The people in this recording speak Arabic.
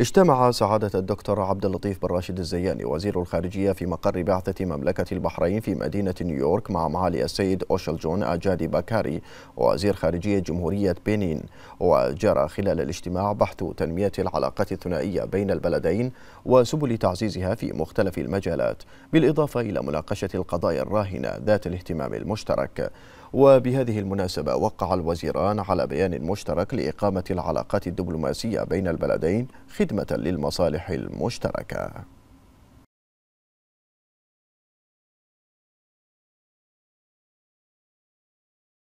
اجتمع سعادة الدكتور عبد اللطيف بن راشد الزياني وزير الخارجية في مقر بعثة مملكة البحرين في مدينة نيويورك مع معالي السيد أوشل جون أجادي باكاري وزير خارجية جمهورية بنين وجرى خلال الاجتماع بحث تنمية العلاقات الثنائية بين البلدين وسبل تعزيزها في مختلف المجالات بالإضافة إلى مناقشة القضايا الراهنة ذات الاهتمام المشترك وبهذه المناسبة وقع الوزيران على بيان مشترك لإقامة العلاقات الدبلوماسية بين البلدين خدمة للمصالح المشتركة